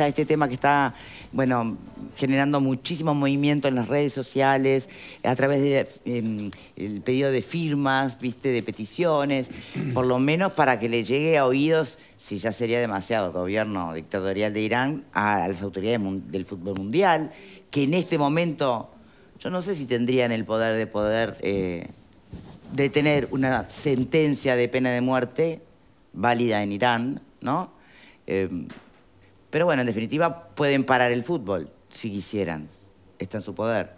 a este tema que está, bueno, generando muchísimo movimiento en las redes sociales, a través del em, pedido de firmas, viste, de peticiones, por lo menos para que le llegue a oídos, si ya sería demasiado, gobierno dictatorial de Irán, a las autoridades del fútbol mundial, que en este momento, yo no sé si tendrían el poder de poder... Eh, detener una sentencia de pena de muerte válida en Irán, ¿no? Em, pero bueno, en definitiva, pueden parar el fútbol, si quisieran. Está en su poder.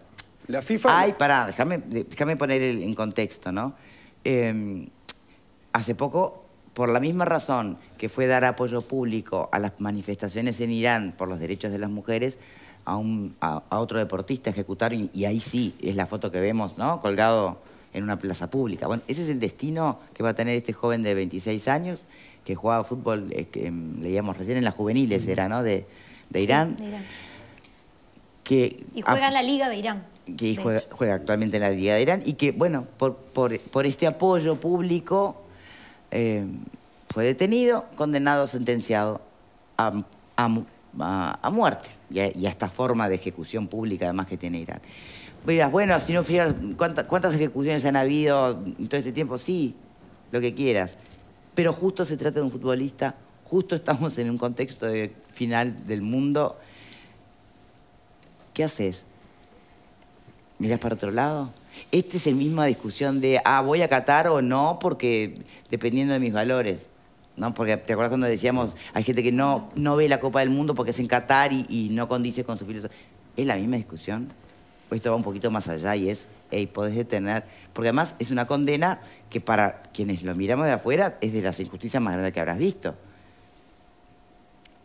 La FIFA... Ay, pará, déjame, déjame poner en contexto, ¿no? Em, hace poco, por la misma razón que fue dar apoyo público a las manifestaciones en Irán por los derechos de las mujeres, a, otro deportista ejecutaron, y, y ahí sí, es la foto que vemos, ¿no? Colgado en una plaza pública. Bueno, ese es el destino que va a tener este joven de 26 años que jugaba fútbol, eh, que, leíamos recién en las juveniles, era, ¿no? De, Irán. y juega en la Liga de Irán. Que juega, actualmente en la Liga de Irán y que, bueno, por, por, este apoyo público eh, fue detenido, condenado, sentenciado a, muerte y a, esta forma de ejecución pública además que tiene Irán. bueno, si no fijas ¿cuántas, ¿cuántas ejecuciones han habido en todo este tiempo? Sí, lo que quieras pero justo se trata de un futbolista, justo estamos en un contexto de final del mundo. ¿Qué haces? ¿Miras para otro lado? Esta es la misma discusión de, ah, voy a Qatar o no, porque dependiendo de mis valores. Porque te acuerdas cuando decíamos, hay gente que no, no ve la Copa del Mundo porque es en Qatar y, no condice con su filosofía. Es la misma discusión esto va un poquito más allá y es, hey, podés detener, porque además es una condena que para quienes lo miramos de afuera es de las injusticias más grandes que habrás visto.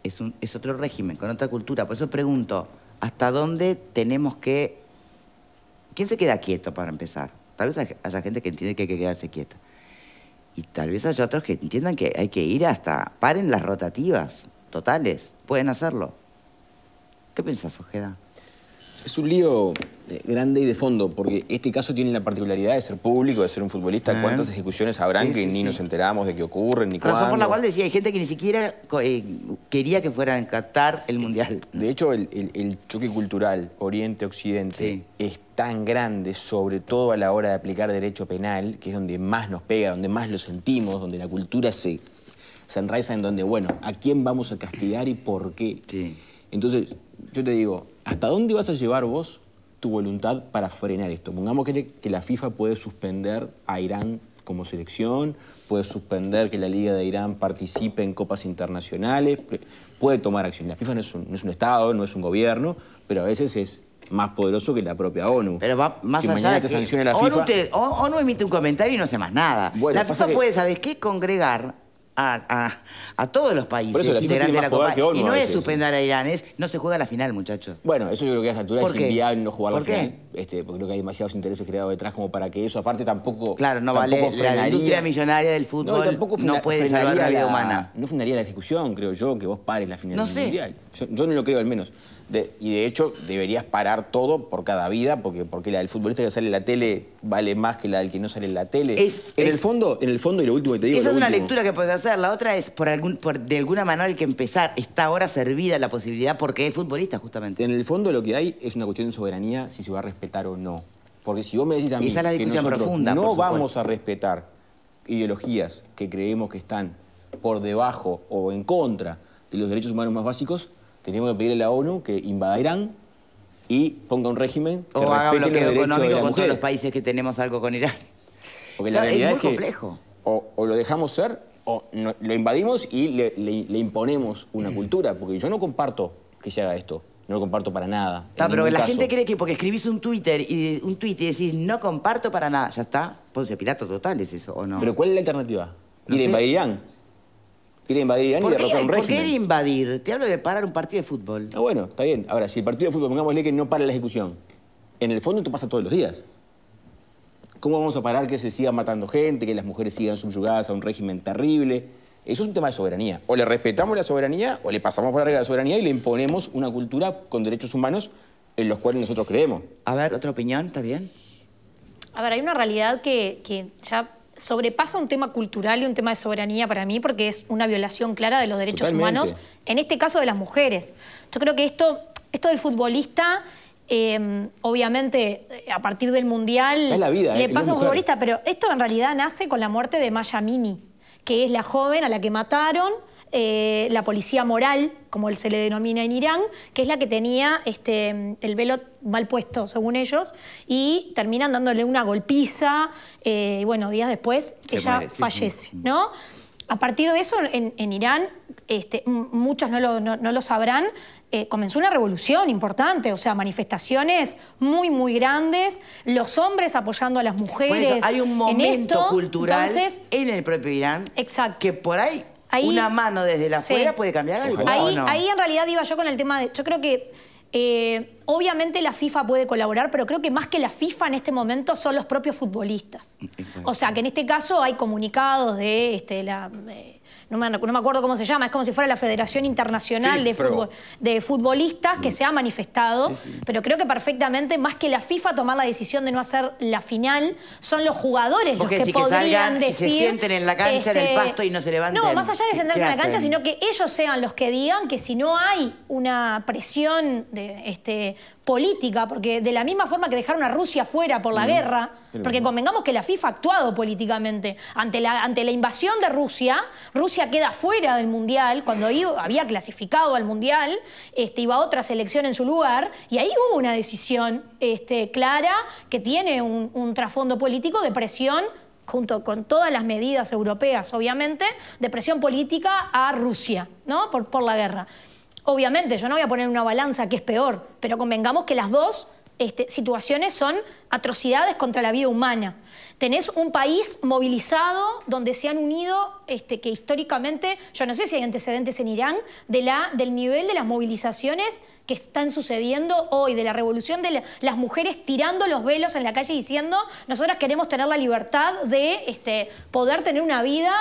Es, otro régimen, con otra cultura. Por eso pregunto, ¿hasta dónde tenemos que... ¿Quién se queda quieto para empezar? Tal vez haya gente que entiende que hay que quedarse quieto. Y tal vez haya otros que entiendan que hay que ir hasta... Paren las rotativas totales. Pueden hacerlo. ¿Qué pensás, Ojeda? Es un lío eh, grande y de fondo, porque este caso tiene la particularidad de ser público, de ser un futbolista. Ah. ¿Cuántas ejecuciones habrán que ni nos enteramos de qué ocurren, ni cuándo? Razón por la cual decía, hay gente que ni siquiera eh, quería que fuera a Qatar el Mundial. De hecho, el, choque cultural Oriente-Occidente es tan grande, sobre todo a la hora de aplicar derecho penal, que es donde más nos pega, donde más lo sentimos, donde la cultura se, se enraiza en donde, bueno, ¿a quién vamos a castigar y por qué? Entonces, yo te digo, ¿hasta dónde vas a llevar vos tu voluntad para frenar esto? Pongamos que, la FIFA puede suspender a Irán como selección, puede suspender que la Liga de Irán participe en copas internacionales, puede tomar acción. La FIFA no es un, Estado, no es un gobierno, pero a veces es más poderoso que la propia ONU. Pero va más allá de que la ONU FIFA... ONU emite un comentario y no hace más nada. la FIFA puede, ¿sabes qué? Congregar a, todos los países integrantes de la y no es suspender a Irán, es no se juega la final, muchachos. Bueno, eso yo creo que a esa altura es inviable no jugar la final. Este, porque creo que hay demasiados intereses creados detrás como para que eso, aparte tampoco. Claro, no vale. La industria millonaria del fútbol no, tampoco puede salvar la vida humana. No frenaría la ejecución, creo yo, que vos pares la final del mundial. yo no lo creo al menos y de hecho deberías parar todo por cada vida, porque, porque la del futbolista que sale en la tele vale más que la del que no sale en la tele. Es, en el fondo, en el fondo, y lo último que te digo. Esa es una lectura que puedes hacer. La otra es, por algún, por, de alguna manera hay que empezar. Está ahora servida la posibilidad porque es futbolista, justamente. En el fondo lo que hay es una cuestión de soberanía, si se va a respetar o no. Porque si vos me decís a mí que nosotros no vamos a respetar ideologías que creemos que están por debajo o en contra de los derechos humanos más básicos, tenemos que pedirle a la ONU que invada Irán y ponga un régimen que o haga bloqueo económico con todos los países que tenemos algo con Irán. Porque la realidad es, muy O, lo dejamos ser o lo invadimos y le, imponemos una mm. cultura. Porque yo no comparto que se haga esto. No lo comparto para nada. pero la gente cree que porque escribís un Twitter y un tweet y decís no comparto para nada, ya está. Ponce Pilato total es eso, ¿o no? Pero ¿cuál es la alternativa? ¿Ir a invadir Irán? Quiere invadir Irán y un régimen. ¿Por qué invadir? Te hablo de parar un partido de fútbol. Ah, bueno, está bien. Ahora, si el partido de fútbol, pongámosle que no para la ejecución. En el fondo esto pasa todos los días. ¿Cómo vamos a parar que se siga matando gente, que las mujeres sigan subyugadas a un régimen terrible? Eso es un tema de soberanía. O le respetamos la soberanía o le pasamos por la regla la soberanía y le imponemos una cultura con derechos humanos en los cuales nosotros creemos. A ver, otra opinión, ¿está bien? A ver, hay una realidad que, que ya sobrepasa un tema cultural y un tema de soberanía para mí porque es una violación clara de los derechos humanos, en este caso de las mujeres. Yo creo que esto, esto del futbolista... Eh, obviamente, eh, a partir del Mundial es la vida, le eh, pasa a un futbolista, pero esto en realidad nace con la muerte de Maya Mini, que es la joven a la que mataron eh, la policía moral, como se le denomina en Irán, que es la que tenía este, el velo mal puesto, según ellos, y terminan dándole una golpiza, eh, y bueno, días después ella fallece, ¿no? A partir de eso, en, Irán, este, muchos no lo, sabrán, eh, comenzó una revolución importante, o sea, manifestaciones muy, muy grandes, los hombres apoyando a las mujeres. Por hay un momento cultural en el propio Irán que por ahí una mano desde la sí. puede cambiar algo. Ahí, en realidad iba yo con el tema de... Yo creo que eh, obviamente la FIFA puede colaborar, pero creo que más que la FIFA en este momento son los propios futbolistas. O sea, que en este caso hay comunicados de este, la... Eh, no me, acuerdo cómo se llama, es como si fuera la Federación Internacional de, de Futbolistas que mm. se ha manifestado, pero creo que perfectamente, más que la FIFA tomar la decisión de no hacer la final, son los jugadores los que, podrían que se sienten en la cancha, del en este, pasto y no se levanten. No, más allá de sentarse en la cancha, sino que ellos sean los que digan que si no hay una presión de, este, política, porque de la misma forma que dejaron a Rusia fuera por la mm. guerra, porque convengamos que la FIFA ha actuado políticamente. Ante la, ante la invasión de Rusia, Rusia queda fuera del Mundial, cuando había clasificado al Mundial, este, iba otra selección en su lugar, y ahí hubo una decisión este, clara que tiene un, trasfondo político de presión junto con todas las medidas europeas, obviamente, de presión política a Rusia, ¿no? por, por la guerra. Obviamente, yo no voy a poner una balanza que es peor, pero convengamos que las dos este, situaciones son atrocidades contra la vida humana. Tenés un país movilizado donde se han unido, este, que históricamente, yo no sé si hay antecedentes en Irán, de la, del nivel de las movilizaciones que están sucediendo hoy, de la revolución de las mujeres tirando los velos en la calle diciendo, nosotras queremos tener la libertad de este, poder tener una vida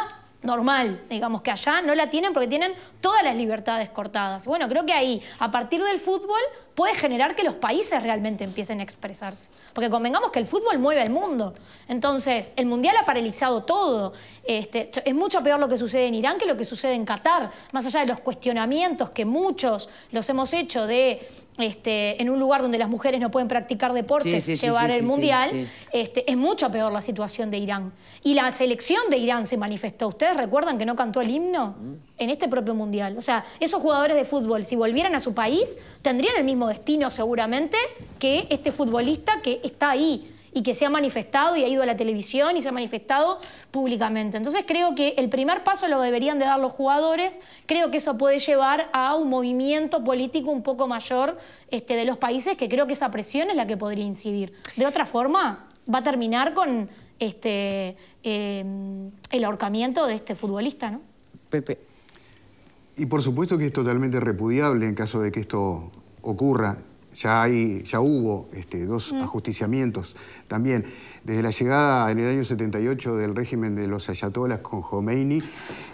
normal, digamos que allá no la tienen porque tienen todas las libertades cortadas. Bueno, creo que ahí, a partir del fútbol, puede generar que los países realmente empiecen a expresarse. Porque convengamos que el fútbol mueve al mundo. Entonces, el Mundial ha paralizado todo. Este, es mucho peor lo que sucede en Irán que lo que sucede en Qatar, más allá de los cuestionamientos que muchos los hemos hecho de este, en un lugar donde las mujeres no pueden practicar deportes llevar el mundial, este, es mucho peor la situación de Irán. Y la selección de Irán se manifestó. ¿Ustedes recuerdan que no cantó el himno en este propio mundial? O sea, esos jugadores de fútbol, si volvieran a su país, tendrían el mismo destino seguramente que este futbolista que está ahí y que se ha manifestado y ha ido a la televisión y se ha manifestado públicamente. Entonces creo que el primer paso lo deberían de dar los jugadores, creo que eso puede llevar a un movimiento político un poco mayor este, de los países, que creo que esa presión es la que podría incidir. De otra forma, va a terminar con este, eh, el ahorcamiento de este futbolista, ¿no? Pepe. Y por supuesto que es totalmente repudiable en caso de que esto ocurra ya, hay, ya hubo este, dos ajusticiamientos también. Desde la llegada en el año 78 del régimen de los ayatolás con Khomeini,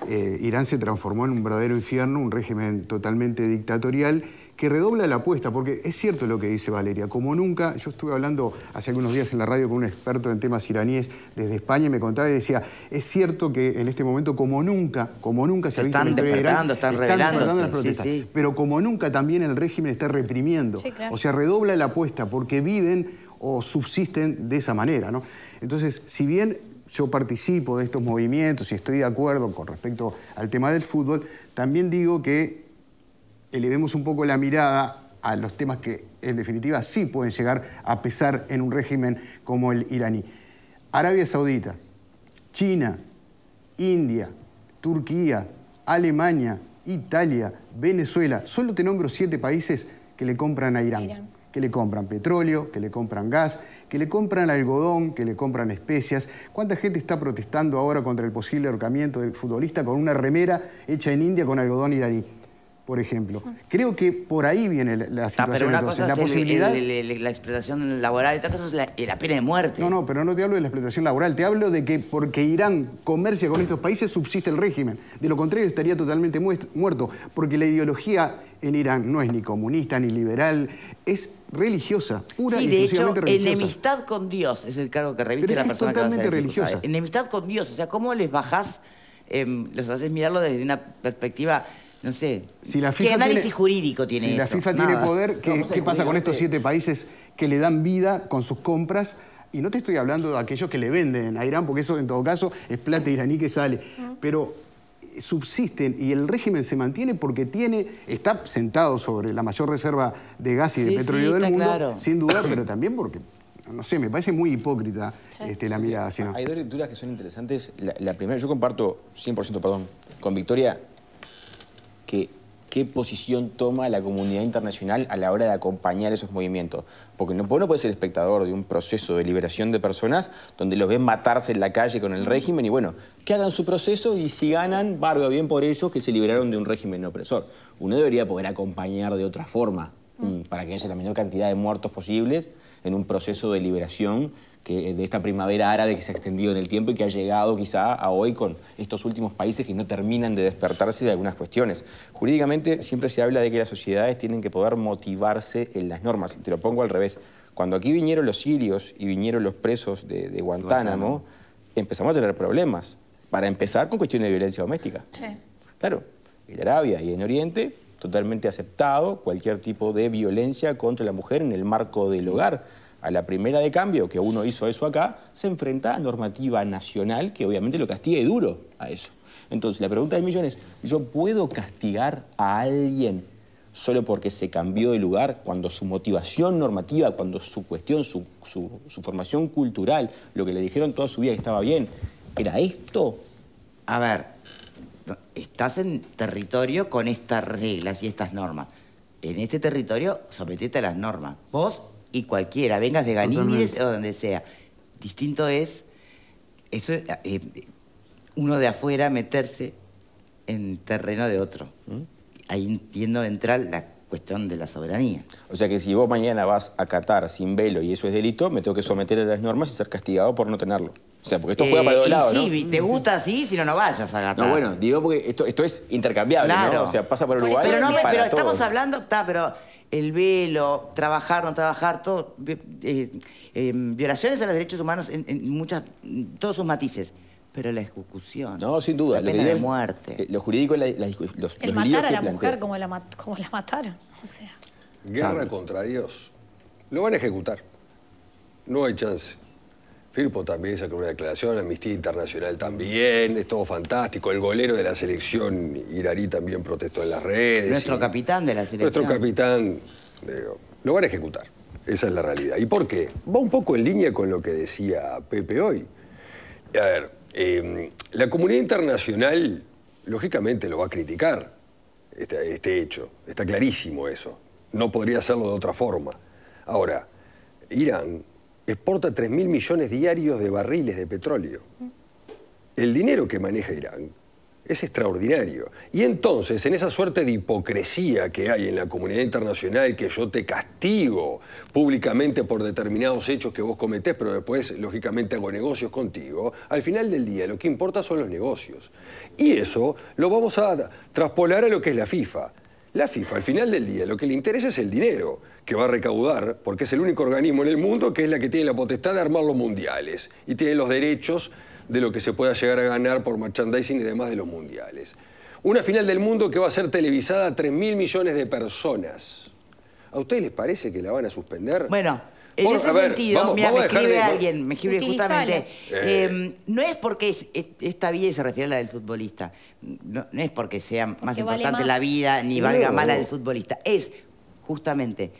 eh, Irán se transformó en un verdadero infierno, un régimen totalmente dictatorial que redobla la apuesta, porque es cierto lo que dice Valeria, como nunca, yo estuve hablando hace algunos días en la radio con un experto en temas iraníes desde España y me contaba y decía, es cierto que en este momento como nunca, como nunca se, ha visto... Están despertando, están, las protestas, pero como nunca también el régimen está reprimiendo, o sea, redobla la apuesta porque viven o subsisten de esa manera, ¿no? Entonces, si bien yo participo de estos movimientos y estoy de acuerdo con respecto al tema del fútbol, también digo que elevemos eh, un poco la mirada a los temas que en definitiva sí pueden llegar a pesar en un régimen como el iraní. Arabia Saudita, China, India, Turquía, Alemania, Italia, Venezuela, solo te nombro siete países que le compran a Irán. Irán. Que le compran petróleo, que le compran gas, que le compran algodón, que le compran especias. ¿Cuánta gente está protestando ahora contra el posible ahorcamiento del futbolista con una remera hecha en India con algodón iraní? por ejemplo. Creo que por ahí viene la ah, situación. pero una cosa es la posibilidad... la explotación laboral, y otra cosa es la, pena de muerte. No, no, pero no te hablo de la explotación laboral, te hablo de que porque Irán comercia con estos países subsiste el régimen. De lo contrario estaría totalmente muerto, porque la ideología en Irán no es ni comunista ni liberal, es religiosa, pura sí, de hecho, enemistad con Dios es el cargo que reviste pero la es totalmente religiosa. Enemistad con Dios, o sea, ¿cómo les bajás, em, los haces mirarlo desde una perspectiva no sé. Si la ¿Qué análisis jurídico tiene Si la FIFA tiene poder, ¿qué, pasa con estos siete países que le dan vida con sus compras? Y no te estoy hablando de aquellos que le venden a Irán, porque eso en todo caso es plata iraní que sale. Pero eh, subsisten y el régimen se mantiene porque tiene, está sentado sobre la mayor reserva de gas y de petróleo del mundo, sin duda, pero también porque no sé, me parece muy hipócrita este, la mirada. Hay dos lecturas que son interesantes. La, la primera, yo comparto 100%, perdón, con Victoria qué posición toma la comunidad internacional a la hora de acompañar esos movimientos. Porque no, puede ser espectador de un proceso de liberación de personas donde los ven matarse en la calle con el régimen y bueno, que hagan su proceso y si ganan, barba bien por ellos que se liberaron de un régimen opresor. Uno debería poder acompañar de otra forma mm. Mm, para que haya la menor cantidad de muertos posibles en un proceso de liberación que, eh, de esta primavera árabe que se ha extendido en el tiempo y que ha llegado quizá a hoy con estos últimos países que no terminan de despertarse de algunas cuestiones. Jurídicamente siempre se habla de que las sociedades tienen que poder motivarse en las normas. Te lo pongo al revés. Cuando aquí vinieron los sirios y vinieron los presos de, Guantánamo, empezamos a tener problemas. Para empezar con cuestiones de violencia doméstica. Claro, en Arabia y en Oriente totalmente aceptado cualquier tipo de violencia contra la mujer en el marco del hogar. A la primera de cambio que uno hizo eso acá, se enfrenta a normativa nacional que obviamente lo castiga y duro a eso. Entonces, la pregunta de millones es, ¿yo puedo castigar a alguien solo porque se cambió de lugar, cuando su motivación normativa, cuando su cuestión, su, su formación cultural, lo que le dijeron toda su vida que estaba bien, era esto? A ver, estás en territorio con estas reglas y estas normas. En este territorio, sometete a las normas. Vos y cualquiera, vengas de Ganímides o donde sea. Distinto es eso, eh, uno de afuera meterse en terreno de otro. ¿Mm? Ahí entiendo entrar la cuestión de la soberanía. O sea que si vos mañana vas a Qatar sin velo y eso es delito, me tengo que someter a las normas y ser castigado por no tenerlo. O sea, porque esto eh, juega para dos sí, ¿no? te gusta así, si no, no vayas a gastar. No, bueno, digo porque esto, es intercambiable, ¿no? O sea, pasa por Uruguay Pero, y pero estamos hablando, está, pero el velo, trabajar, no trabajar, todo, eh, eh, em, violaciones a los derechos humanos en, muchas, todos sus matices. Pero la ejecución. No, sin duda. La pena de muerte. Lo jurídico, la, la, los, El matar a la mujer como la, como mataron. O sea. Guerra contra Dios. Lo van a ejecutar. No hay chance también sacó una declaración, Amnistía Internacional también, es todo fantástico. El golero de la selección iraní también protestó en las redes. Nuestro capitán de la selección. Nuestro capitán, lo van a ejecutar. Esa es la realidad. ¿Y por qué? Va un poco en línea con lo que decía Pepe hoy. A ver, em, la comunidad internacional, lógicamente, lo va a criticar, este, este hecho. Está clarísimo eso. No podría hacerlo de otra forma. Ahora, Irán exporta 3.000 millones diarios de barriles de petróleo. El dinero que maneja Irán es extraordinario. Y entonces, en esa suerte de hipocresía que hay en la comunidad internacional, que yo te castigo públicamente por determinados hechos que vos cometés, pero después, lógicamente, hago negocios contigo, al final del día lo que importa son los negocios. Y eso lo vamos a traspolar a lo que es la FIFA. La FIFA, al final del día, lo que le interesa es el dinero que va a recaudar, porque es el único organismo en el mundo que es la que tiene la potestad de armar los mundiales y tiene los derechos de lo que se pueda llegar a ganar por merchandising y demás de los mundiales. Una final del mundo que va a ser televisada a 3 mil millones de personas. ¿A ustedes les parece que la van a suspender? Bueno. En ese sentido, mira, me escribe alguien, me escribe justamente. Eh. Em, no es porque esta vida se refiere a la del futbolista. No, es porque sea más importante la vida ni valga mala del futbolista. Es justamente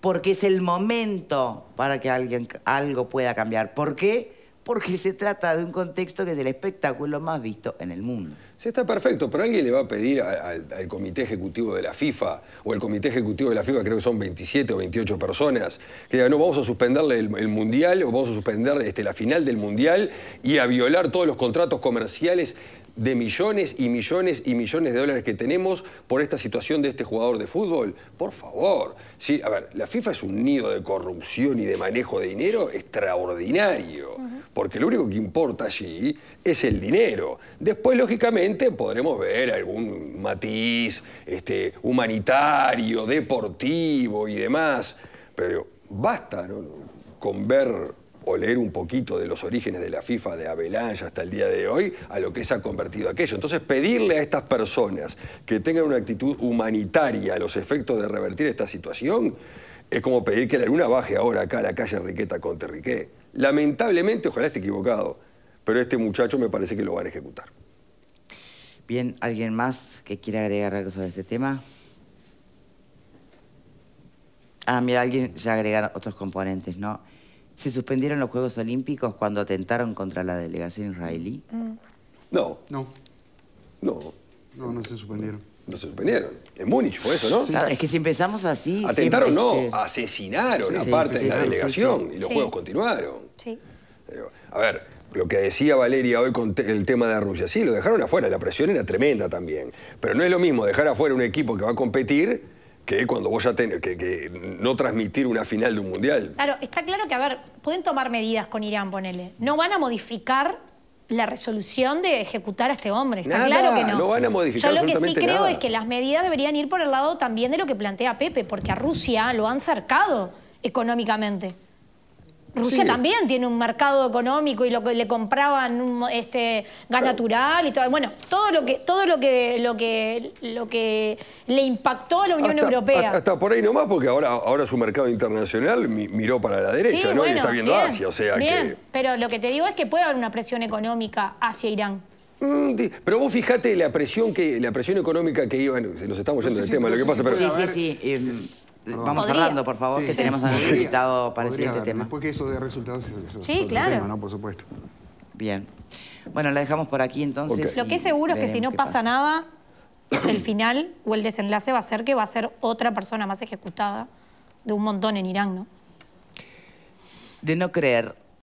porque es el momento para que alguien algo pueda cambiar. ¿Por qué? porque se trata de un contexto que es el espectáculo más visto en el mundo. Sí, está perfecto, pero alguien le va a pedir al Comité Ejecutivo de la FIFA, o el Comité Ejecutivo de la FIFA, creo que son 27 o 28 personas, que digan, no, vamos a suspenderle el, Mundial, o vamos a suspender este, la final del Mundial y a violar todos los contratos comerciales de millones y millones y millones de dólares que tenemos por esta situación de este jugador de fútbol? Por favor. Sí, a ver, la FIFA es un nido de corrupción y de manejo de dinero extraordinario porque lo único que importa allí es el dinero. Después, lógicamente, podremos ver algún matiz este, humanitario, deportivo y demás, pero basta con ver o leer un poquito de los orígenes de la FIFA de Avalanche hasta el día de hoy, a lo que se ha convertido aquello. Entonces, pedirle a estas personas que tengan una actitud humanitaria a los efectos de revertir esta situación es como pedir que la luna baje ahora acá a la calle Enriqueta conterrique. Lamentablemente, ojalá esté equivocado, pero este muchacho me parece que lo van a ejecutar. Bien, ¿alguien más que quiera agregar algo sobre este tema? Ah, mira, alguien ya agregaron otros componentes, ¿no? ¿Se suspendieron los Juegos Olímpicos cuando atentaron contra la delegación israelí? Mm. No. No. No. No, no se suspendieron. Lo suspendieron. En Múnich fue eso, ¿no? es que si empezamos así... Atentaron, no, este, asesinaron a parte de la delegación y los juegos continuaron. Sí. A ver, lo que decía Valeria hoy con el tema de Rusia. sí, lo dejaron afuera, la presión era tremenda también. Pero no es lo mismo dejar afuera un equipo que va a competir que cuando vos ya tenés que, no transmitir una final de un mundial. Claro, está claro que, a ver, pueden tomar medidas con Irán, ponele. No van a modificar la resolución de ejecutar a este hombre. Está claro que no. No van a modificar. Yo lo que sí creo es que las medidas deberían ir por el lado también de lo que plantea Pepe, porque a Rusia lo han cercado económicamente. Rusia también tiene un mercado económico y lo que le compraban este, gas natural y todo. Bueno, todo lo que, todo lo que, lo que, lo que le impactó a la Unión Europea. Hasta por ahí nomás, porque ahora, ahora su mercado internacional miró para la derecha, ¿no? y está viendo hacia Asia, o sea Pero lo que te digo es que puede haber una presión económica hacia Irán. Mm, pero vos fijate la presión que la presión económica que iban, nos estamos yendo del tema, lo que pasa, pero... Sí, sí, sí. Em, Vamos hablando, por favor, que tenemos a invitado para el siguiente tema. Después que eso de resultados, sí, claro. Tema, ¿no? Por supuesto. Bien. Bueno, la dejamos por aquí entonces. Lo que es seguro es que si no pasa, nada, el final o el desenlace va a ser que va a ser otra persona más ejecutada de un montón en Irán, ¿no? De no creer